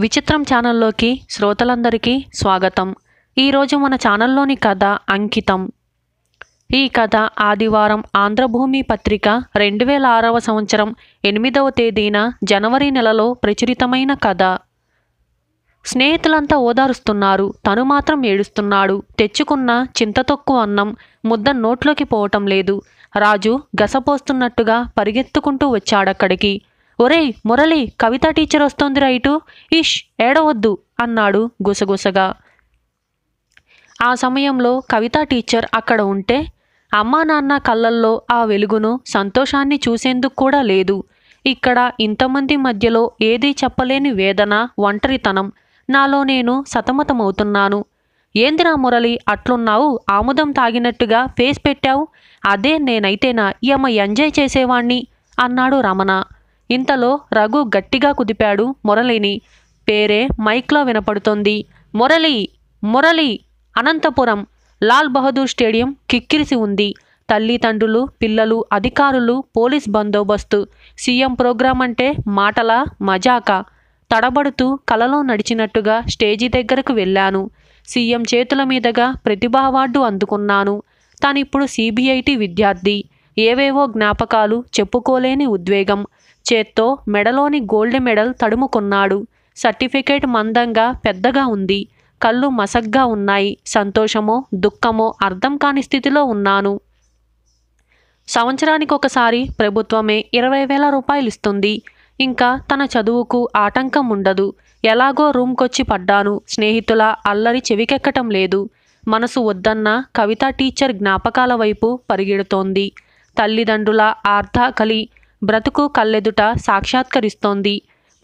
విచిత్రం ఛానల్లోకి శ్రోతలందరికీ స్వాగతం ఈరోజు మన ఛానల్లోని కథ అంకితం ఈ కథ ఆదివారం ఆంధ్రభూమి పత్రిక రెండు వేల ఆరవ సంవత్సరం ఎనిమిదవ తేదీన జనవరి నెలలో ప్రచురితమైన కథ స్నేహితులంతా ఓదారుస్తున్నారు తను మాత్రం ఏడుస్తున్నాడు తెచ్చుకున్న చింత తొక్కు అన్నం ముద్ద నోట్లోకి పోవటం లేదు రాజు గసపోస్తున్నట్టుగా పరిగెత్తుకుంటూ వచ్చాడక్కడికి ఒరేయ్ మురళి కవిత టీచర్ వస్తోంది రైటు ఇష్ ఏడవద్దు అన్నాడు గుసగుసగా ఆ సమయంలో కవిత టీచర్ అక్కడ ఉంటే అమ్మా నాన్న కళ్ళల్లో ఆ వెలుగును సంతోషాన్ని చూసేందుకు కూడా లేదు ఇక్కడ ఇంతమంది మధ్యలో ఏదీ చెప్పలేని వేదన ఒంటరితనం నాలో నేను సతమతమవుతున్నాను ఏందిరా మురళి అట్లున్నావు ఆముదం తాగినట్టుగా ఫేస్ పెట్టావు అదే నేనైతేనా ఏమ ఎంజాయ్ చేసేవాణ్ణి అన్నాడు రమణ ఇంతలో రఘు గట్టిగా కుదిపాడు మురళిని పేరే మైక్లో వినపడుతోంది మురళి మురళి అనంతపురం లాల్ బహదూర్ స్టేడియం కిక్కిరిసి ఉంది తల్లిదండ్రులు పిల్లలు అధికారులు పోలీస్ బందోబస్తు సీఎం ప్రోగ్రాం అంటే మాటల మజాక తడబడుతూ కలలో నడిచినట్టుగా స్టేజీ దగ్గరకు వెళ్ళాను సీఎం చేతుల మీదుగా ప్రతిభా అవార్డు అందుకున్నాను తానిప్పుడు సిబిఐటి విద్యార్థి ఏవేవో జ్ఞాపకాలు చెప్పుకోలేని ఉద్వేగం చేత్తో మెడలోని గోల్డ్ మెడల్ తడుముకున్నాడు సర్టిఫికేట్ మందంగా పెద్దగా ఉంది కళ్ళు మసగ్గా ఉన్నాయి సంతోషమో దుఃఖమో అర్థం కాని స్థితిలో ఉన్నాను సంవత్సరానికి ఒకసారి ప్రభుత్వమే ఇరవై వేల రూపాయలు ఇస్తుంది ఇంకా తన చదువుకు ఆటంకం ఉండదు ఎలాగో రూమ్కొచ్చి పడ్డాను స్నేహితుల అల్లరి చెవికెక్కటం లేదు మనసు వద్దన్న కవిత టీచర్ జ్ఞాపకాల వైపు పరిగెడుతోంది తల్లిదండ్రుల ఆర్ధాకలి బ్రతుకు కళ్ళెదుట సాక్షాత్కరిస్తోంది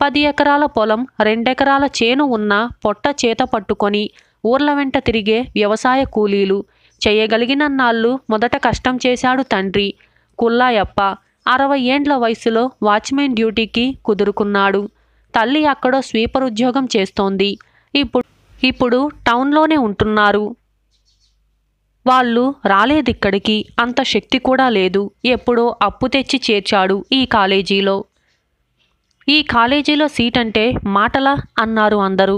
పది ఎకరాల పొలం రెండెకరాల చేను ఉన్న పొట్ట చేత పట్టుకొని ఊర్ల వెంట తిరిగే వ్యవసాయ కూలీలు చేయగలిగినన్నాళ్ళు మొదట కష్టం చేశాడు తండ్రి కుల్లాయప్ప అరవై ఏండ్ల వయసులో వాచ్మెన్ డ్యూటీకి కుదురుకున్నాడు తల్లి అక్కడో స్వీపర్ ఉద్యోగం చేస్తోంది ఇప్పుడు ఇప్పుడు టౌన్లోనే ఉంటున్నారు వాళ్ళు రాలేదిక్కడికి అంత శక్తి కూడా లేదు ఎప్పుడో అప్పు తెచ్చి చేర్చాడు ఈ కాలేజీలో ఈ కాలేజీలో సీట్ అంటే మాటలా అన్నారు అందరూ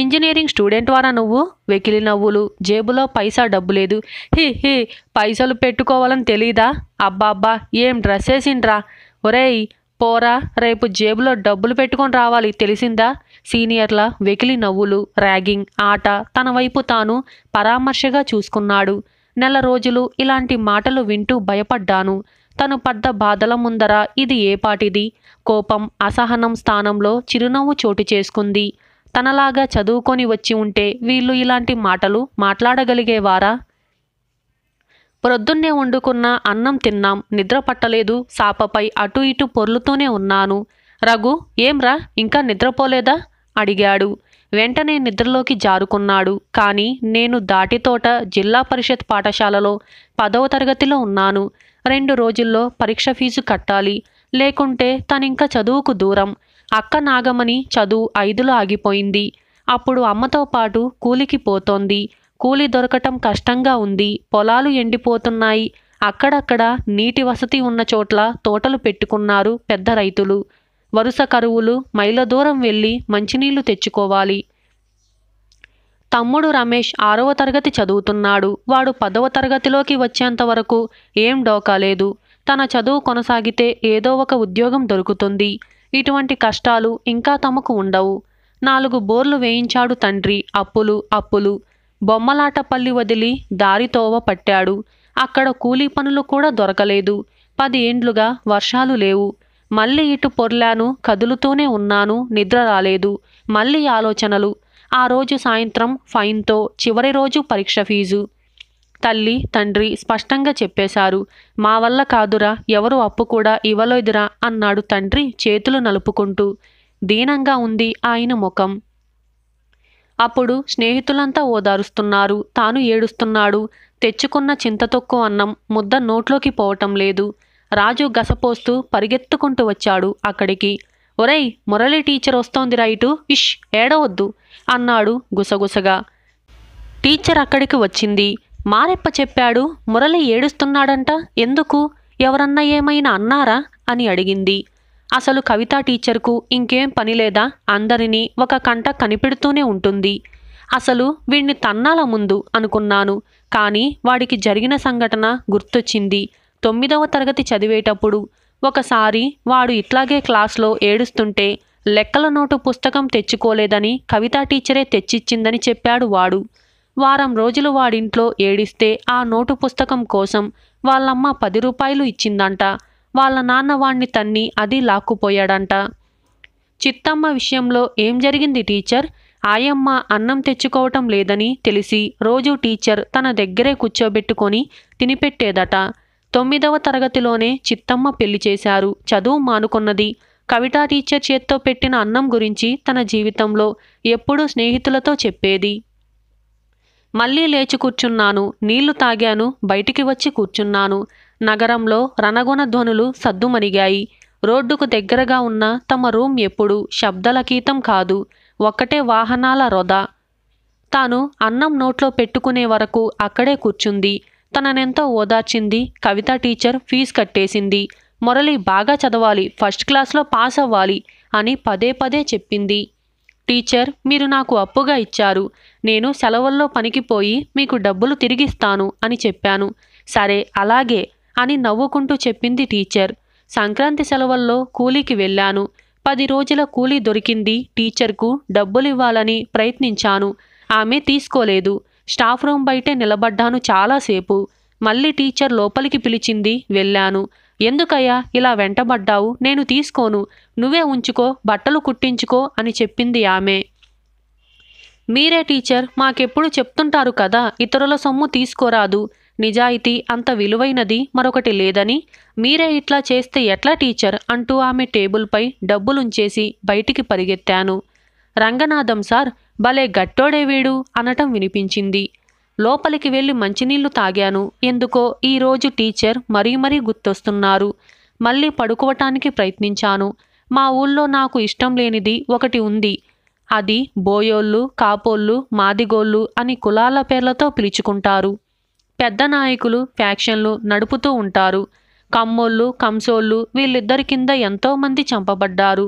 ఇంజనీరింగ్ స్టూడెంట్ వారా నువ్వు వెకిలి నవ్వులు జేబులో పైసా డబ్బు లేదు హి హి పైసలు పెట్టుకోవాలని తెలీదా అబ్బాబ్బా ఏం డ్రెస్ వేసిండ్రా ఒరేయ్ పోరా రేపు జేబులో డబ్బులు పెట్టుకొని రావాలి తెలిసిందా సీనియర్ల వెకిలి నవ్వులు ర్యాగింగ్ ఆట తన వైపు తాను పరామర్శగా చూసుకున్నాడు నెల రోజులు ఇలాంటి మాటలు వింటూ భయపడ్డాను తను పడ్డ బాధల ముందర ఇది ఏపాటిది కోపం అసహనం స్థానంలో చిరునవ్వు చోటు చేసుకుంది తనలాగా చదువుకొని వచ్చి ఉంటే వీళ్ళు ఇలాంటి మాటలు మాట్లాడగలిగేవారా ప్రొద్దున్నే వండుకున్న అన్నం తిన్నాం నిద్ర పట్టలేదు సాపపై అటు ఇటు పొర్లుతూనే ఉన్నాను రఘు ఏంరా ఇంకా నిద్రపోలేదా అడిగాడు వెంటనే నిద్రలోకి జారుకున్నాడు కానీ నేను దాటితోట జిల్లా పరిషత్ పాఠశాలలో పదవ తరగతిలో ఉన్నాను రెండు రోజుల్లో పరీక్ష ఫీజు కట్టాలి లేకుంటే తనింక చదువుకు దూరం అక్క నాగమని చదువు ఐదులో ఆగిపోయింది అప్పుడు అమ్మతో పాటు కూలికి పోతోంది కూలి దొరకటం కష్టంగా ఉంది పొలాలు ఎండిపోతున్నాయి అక్కడక్కడ నీటి వసతి ఉన్న చోట్ల తోటలు పెట్టుకున్నారు పెద్ద రైతులు వరుస కరువులు మైల దూరం వెళ్ళి మంచినీళ్లు తెచ్చుకోవాలి తమ్ముడు రమేష్ ఆరవ తరగతి చదువుతున్నాడు వాడు పదవ తరగతిలోకి వచ్చేంత వరకు ఏం డోకా లేదు తన చదువు కొనసాగితే ఏదో ఒక ఉద్యోగం దొరుకుతుంది ఇటువంటి కష్టాలు ఇంకా తమకు ఉండవు నాలుగు బోర్లు వేయించాడు తండ్రి అప్పులు అప్పులు బొమ్మలాటపల్లి వదిలి దారితోవ పట్టాడు అక్కడ కూలీ పనులు కూడా దొరకలేదు పది ఏండ్లుగా వర్షాలు లేవు మళ్ళీ ఇటు పొర్లాను కదులుతూనే ఉన్నాను నిద్ర రాలేదు మళ్ళీ ఆలోచనలు ఆ రోజు సాయంత్రం ఫైన్తో చివరి రోజు పరీక్ష ఫీజు తల్లి తండ్రి స్పష్టంగా చెప్పేశారు మా వల్ల కాదురా ఎవరు అప్పు కూడా ఇవ్వలేదురా అన్నాడు తండ్రి చేతులు నలుపుకుంటూ దీనంగా ఉంది ఆయన ముఖం అప్పుడు స్నేహితులంతా ఓదారుస్తున్నారు తాను ఏడుస్తున్నాడు తెచ్చుకున్న చింతతొక్కు అన్నం ముద్ద నోట్లోకి పోవటం లేదు రాజు గసపోస్తూ పరిగెత్తుకుంటూ వచ్చాడు అక్కడికి ఒరేయ్ మురళి టీచర్ వస్తోంది రైటు ఇష్ ఏడవద్దు అన్నాడు గుసగుసగా టీచర్ అక్కడికి వచ్చింది మారెప్ప చెప్పాడు మురళి ఏడుస్తున్నాడంట ఎందుకు ఎవరన్నా ఏమైనా అన్నారా అని అడిగింది అసలు కవితా టీచర్కు ఇంకేం పనిలేదా అందరినీ ఒక కంట కనిపెడుతూనే ఉంటుంది అసలు వీణ్ణి తన్నాల ముందు అనుకున్నాను కానీ వాడికి జరిగిన సంఘటన గుర్తొచ్చింది తొమ్మిదవ తరగతి చదివేటప్పుడు ఒకసారి వాడు ఇట్లాగే క్లాస్లో ఏడుస్తుంటే లెక్కల నోటు పుస్తకం తెచ్చుకోలేదని కవితా టీచరే తెచ్చిచ్చిందని చెప్పాడు వాడు వారం రోజులు వాడింట్లో ఏడిస్తే ఆ నోటు పుస్తకం కోసం వాళ్ళమ్మ పది రూపాయలు ఇచ్చిందంట వాళ్ళ నాన్న వాణ్ణి తన్ని అది లాక్కుపోయాడంట చిత్తమ్మ విషయంలో ఏం జరిగింది టీచర్ ఆయమ్మ అన్నం తెచ్చుకోవటం లేదని తెలిసి రోజు టీచర్ తన దగ్గరే కూర్చోబెట్టుకొని తినిపెట్టేదట తొమ్మిదవ తరగతిలోనే చిత్తమ్మ పెళ్లి చేశారు చదువు మానుకున్నది కవిత టీచర్ చేత్తో పెట్టిన అన్నం గురించి తన జీవితంలో ఎప్పుడూ స్నేహితులతో చెప్పేది మళ్ళీ లేచి కూర్చున్నాను నీళ్లు తాగాను బయటికి వచ్చి కూర్చున్నాను నగరంలో రణగుణ ధ్వనులు సద్దుమణిగాయి రోడ్డుకు దగ్గరగా ఉన్న తమ రూమ్ ఎప్పుడు శబ్దలకీతం కాదు ఒక్కటే వాహనాల రొద తాను అన్నం నోట్లో పెట్టుకునే వరకు అక్కడే కూర్చుంది తననెంతో ఓదార్చింది కవిత టీచర్ ఫీజు కట్టేసింది మురళి బాగా చదవాలి ఫస్ట్ క్లాస్లో పాస్ అవ్వాలి అని పదే పదే చెప్పింది టీచర్ మీరు నాకు అప్పుగా ఇచ్చారు నేను సెలవుల్లో పనికిపోయి మీకు డబ్బులు తిరిగిస్తాను అని చెప్పాను సరే అలాగే అని నవ్వుకుంటూ చెప్పింది టీచర్ సంక్రాంతి సెలవుల్లో కూలీకి వెళ్ళాను పది రోజుల కూలీ దొరికింది టీచర్కు డబ్బులివ్వాలని ప్రయత్నించాను ఆమె తీసుకోలేదు స్టాఫ్ రూమ్ బయటే నిలబడ్డాను చాలాసేపు మళ్ళీ టీచర్ లోపలికి పిలిచింది వెళ్ళాను ఎందుకయ్యా ఇలా వెంటబడ్డావు నేను తీసుకోను నువ్వే ఉంచుకో బట్టలు కుట్టించుకో అని చెప్పింది ఆమె మీరే టీచర్ మాకెప్పుడు చెప్తుంటారు కదా ఇతరుల సొమ్ము తీసుకోరాదు నిజాయితీ అంత విలువైనది మరొకటి లేదని మీరే ఇట్లా చేస్తే ఎట్లా టీచర్ అంటూ ఆమె టేబుల్పై డబ్బులుంచేసి బయటికి పరిగెత్తాను రంగనాథం సార్ భలే గట్టోడే వీడు అనటం వినిపించింది లోపలికి వెళ్ళి మంచినీళ్లు తాగాను ఎందుకో ఈరోజు టీచర్ మరీ మరీ గుర్తొస్తున్నారు మళ్ళీ పడుకోవటానికి ప్రయత్నించాను మా ఊళ్ళో నాకు ఇష్టం లేనిది ఒకటి ఉంది అది బోయోళ్ళు కాపోళ్ళు మాదిగోళ్ళు అని కులాల పేర్లతో పిలుచుకుంటారు పెద్ద నాయకులు ఫ్యాక్షన్లు నడుపుతూ ఉంటారు కమ్మోళ్ళు కంసోళ్ళు వీళ్ళిద్దరి కింద ఎంతోమంది చంపబడ్డారు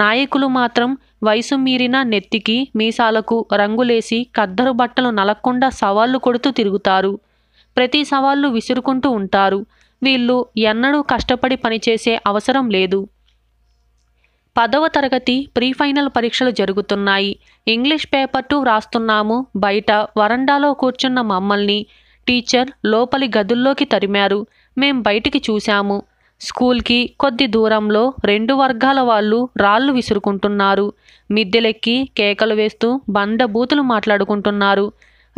నాయకులు మాత్రం వయసు మీరిన నెత్తికి మీసాలకు రంగులేసి కద్దరు బట్టలు నలక్కుండా సవాళ్లు కొడుతూ తిరుగుతారు ప్రతి సవాళ్లు విసురుకుంటూ ఉంటారు వీళ్ళు ఎన్నడూ కష్టపడి పనిచేసే అవసరం లేదు పదవ తరగతి ప్రీ ఫైనల్ పరీక్షలు జరుగుతున్నాయి ఇంగ్లీష్ పేపర్ టూ వ్రాస్తున్నాము బయట వరండాలో కూర్చున్న మమ్మల్ని టీచర్ లోపలి గదుల్లోకి తరిమారు మేం బయటికి చూశాము స్కూల్కి కొద్ది దూరంలో రెండు వర్గాల వాళ్ళు రాళ్ళు విసురుకుంటున్నారు మిద్దెలెక్కి కేకలు వేస్తూ బండ బూతులు మాట్లాడుకుంటున్నారు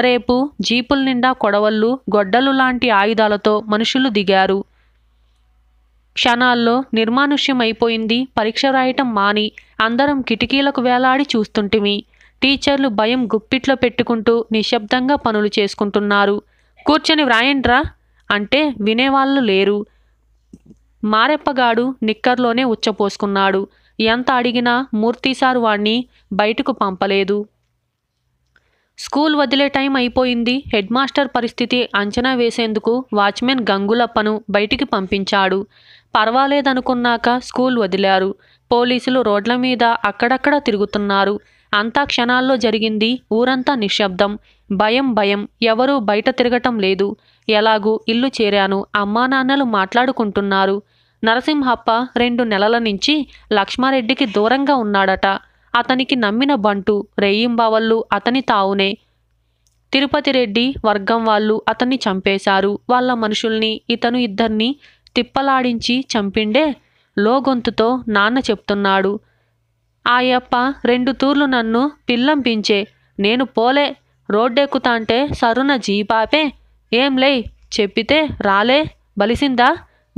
రేపు జీపుల నిండా కొడవళ్ళు గొడ్డలు లాంటి ఆయుధాలతో మనుషులు దిగారు క్షణాల్లో నిర్మానుష్యమైపోయింది పరీక్ష రాయటం మాని అందరం కిటికీలకు వేలాడి చూస్తుంటిమి టీచర్లు భయం గుప్పిట్లో పెట్టుకుంటూ నిశ్శబ్దంగా పనులు చేసుకుంటున్నారు కూర్చొని వ్రాయండ్రా అంటే వినేవాళ్ళు లేరు మారెప్పగాడు నిక్కర్లోనే ఉచ్చపోసుకున్నాడు ఎంత అడిగినా మూర్తిసారు వాణ్ణి బయటకు పంపలేదు స్కూల్ వదిలే టైం అయిపోయింది హెడ్ మాస్టర్ పరిస్థితి అంచనా వేసేందుకు వాచ్మెన్ గంగులప్పను బయటికి పంపించాడు పర్వాలేదనుకున్నాక స్కూల్ వదిలారు పోలీసులు రోడ్ల మీద అక్కడక్కడ తిరుగుతున్నారు అంతా క్షణాల్లో జరిగింది ఊరంతా నిశ్శబ్దం భయం భయం ఎవరూ బయట తిరగటం లేదు ఎలాగూ ఇల్లు చేరాను అమ్మా నాన్నలు మాట్లాడుకుంటున్నారు నరసింహప్ప రెండు నెలల నుంచి లక్ష్మారెడ్డికి దూరంగా ఉన్నాడట అతనికి నమ్మిన బంటు రేయింబావళ్ళు అతని తావునే తిరుపతి రెడ్డి వర్గం వాళ్ళు అతన్ని చంపేశారు వాళ్ళ మనుషుల్ని ఇతను ఇద్దరిని తిప్పలాడించి చంపిండే లోగొంతుతో నాన్న చెప్తున్నాడు ఆయప్ప రెండు తూర్లు నన్ను పిల్లంపించే నేను పోలే రోడ్డెక్కుతాంటే సరున జీపాపే ఏంలే చెప్పితే రాలే బలిసిందా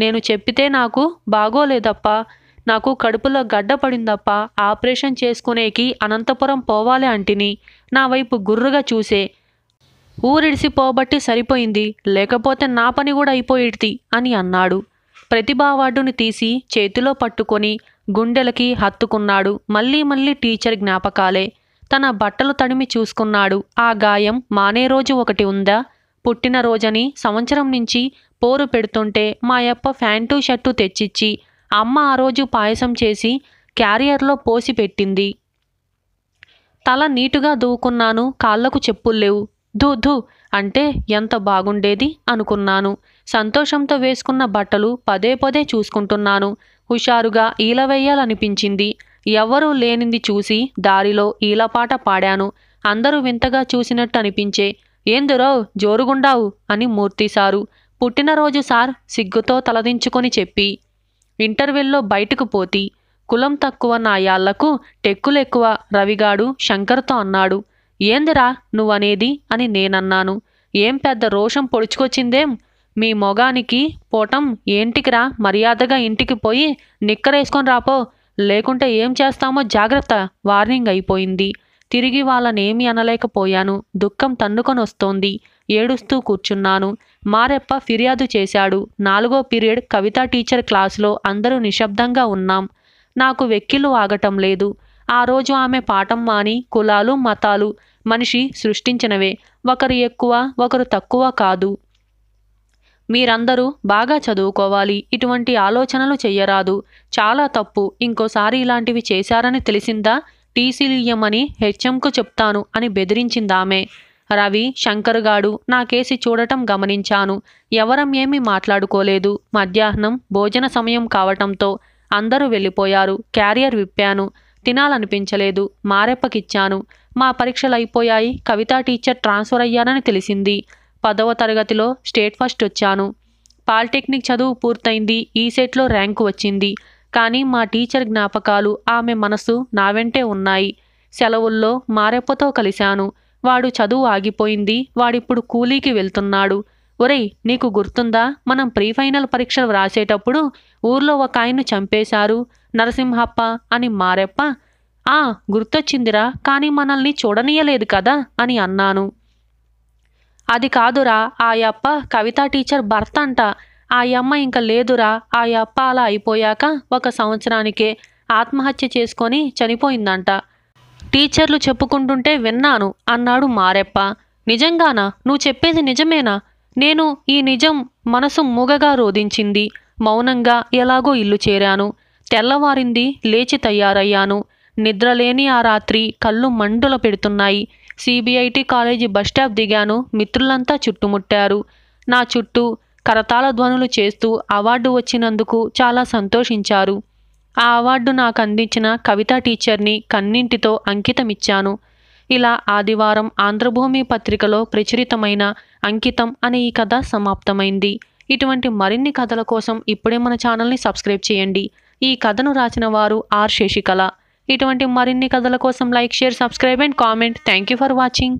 నేను చెప్పితే నాకు బాగోలేదప్ప నాకు కడుపులో గడ్డ పడిందప్ప ఆపరేషన్ చేసుకునేకి అనంతపురం పోవాలి అంటిని నా వైపు గుర్రుగా చూసే ఊరిడిసిపోబట్టి సరిపోయింది లేకపోతే నా పని కూడా అయిపోయిద్ది అని అన్నాడు ప్రతిభావాడుని తీసి చేతిలో పట్టుకొని గుండెలకి హత్తుకున్నాడు మళ్ళీ మళ్ళీ టీచర్ జ్ఞాపకాలే తన బట్టలు తడిమి చూసుకున్నాడు ఆ గాయం మానే రోజు ఒకటి ఉందా పుట్టినరోజని సంవత్సరం నుంచి పోరు పెడుతుంటే మా యప్ప ఫ్యాంటు షర్టు తెచ్చిచ్చి అమ్మ ఆ రోజు పాయసం చేసి క్యారియర్లో పోసి పెట్టింది తల నీటుగా దూకున్నాను కాళ్లకు చెప్పులు లేవు ధూ ధూ అంటే ఎంత బాగుండేది అనుకున్నాను సంతోషంతో వేసుకున్న బట్టలు పదే పదే చూసుకుంటున్నాను హుషారుగా ఈల వేయాలనిపించింది ఎవ్వరూ లేనింది చూసి దారిలో ఈలపాట పాడాను అందరూ వింతగా చూసినట్టు అనిపించే ఏందురో జోరుగుండావు అని మూర్తిసారు పుట్టినరోజు సార్ సిగ్గుతో తలదించుకొని చెప్పి ఇంటర్వెల్లో బయటకు పోతి కులం తక్కువ యాళ్లకు టెక్కులెక్కువ రవిగాడు శంకర్తో అన్నాడు ఏందిరా నువ్వనేది అని నేనన్నాను ఏం పెద్ద రోషం పొడుచుకొచ్చిందేం మీ మొగానికి పోటం ఏంటికిరా మర్యాదగా ఇంటికి పోయి నిక్కరేసుకొని రాపో లేకుంటే ఏం చేస్తామో జాగ్రత్త వార్నింగ్ అయిపోయింది తిరిగి వాళ్ళనేమి అనలేకపోయాను దుఃఖం తన్నుకొని వస్తోంది ఏడుస్తూ కూర్చున్నాను మారెప్ప ఫిర్యాదు చేశాడు నాలుగో పీరియడ్ కవిత టీచర్ క్లాసులో అందరూ నిశ్శబ్దంగా ఉన్నాం నాకు వెక్కిళ్ళు ఆగటం లేదు ఆ రోజు ఆమె పాఠం మాని కులాలు మతాలు మనిషి సృష్టించినవే ఒకరు ఎక్కువ ఒకరు తక్కువ కాదు మీరందరూ బాగా చదువుకోవాలి ఇటువంటి ఆలోచనలు చెయ్యరాదు చాలా తప్పు ఇంకోసారి ఇలాంటివి చేశారని తెలిసిందా టీసీలు ఇయ్యమని హెచ్ఎంకు చెప్తాను అని బెదిరించిందామె రవి శంకర్ గాడు నా కేసి చూడటం గమనించాను ఎవరం ఏమీ మాట్లాడుకోలేదు మధ్యాహ్నం భోజన సమయం కావటంతో అందరూ వెళ్ళిపోయారు క్యారియర్ విప్పాను తినాలనిపించలేదు మారెప్పకిచ్చాను మా పరీక్షలు అయిపోయాయి కవితా టీచర్ ట్రాన్స్ఫర్ అయ్యానని తెలిసింది పదవ తరగతిలో స్టేట్ ఫస్ట్ వచ్చాను పాలిటెక్నిక్ చదువు పూర్తయింది ఈ సెట్లో ర్యాంకు వచ్చింది కానీ మా టీచర్ జ్ఞాపకాలు ఆమె మనసు నా వెంటే ఉన్నాయి సెలవుల్లో మారెప్పతో కలిశాను వాడు చదువు ఆగిపోయింది వాడిప్పుడు కూలీకి వెళ్తున్నాడు ఒరేయ్ నీకు గుర్తుందా మనం ప్రీ ఫైనల్ పరీక్షలు వ్రాసేటప్పుడు ఊర్లో ఒక ఆయన్ను చంపేశారు నరసింహప్ప అని మారెప్ప ఆ గుర్తొచ్చిందిరా కానీ మనల్ని చూడనీయలేదు కదా అని అన్నాను అది కాదురా ఆయప్ప కవిత టీచర్ భర్త అంట ఆయమ్మ ఇంకా లేదురా ఆయప్ప అలా అయిపోయాక ఒక సంవత్సరానికే ఆత్మహత్య చేసుకొని చనిపోయిందంట టీచర్లు చెప్పుకుంటుంటే విన్నాను అన్నాడు మారెప్ప నిజంగానా నువ్వు చెప్పేది నిజమేనా నేను ఈ నిజం మనసు మూగగా రోధించింది మౌనంగా ఎలాగో ఇల్లు చేరాను తెల్లవారింది లేచి తయారయ్యాను నిద్రలేని ఆ రాత్రి కళ్ళు మండుల పెడుతున్నాయి సిబిఐటి కాలేజీ బస్టాప్ దిగాను మిత్రులంతా చుట్టుముట్టారు నా చుట్టూ కరతాళ ధ్వనులు చేస్తూ అవార్డు వచ్చినందుకు చాలా సంతోషించారు ఆ అవార్డు నాకు అందించిన కవితా టీచర్ని కన్నింటితో అంకితమిచ్చాను ఇలా ఆదివారం ఆంధ్రభూమి పత్రికలో ప్రచురితమైన అంకితం అనే ఈ కథ సమాప్తమైంది ఇటువంటి మరిన్ని కథల కోసం ఇప్పుడే మన ఛానల్ని సబ్స్క్రైబ్ చేయండి ఈ కథను రాసిన వారు ఆర్ శశికళ ఇటువంటి మరిన్ని కథల కోసం like share subscribe and comment thank you for watching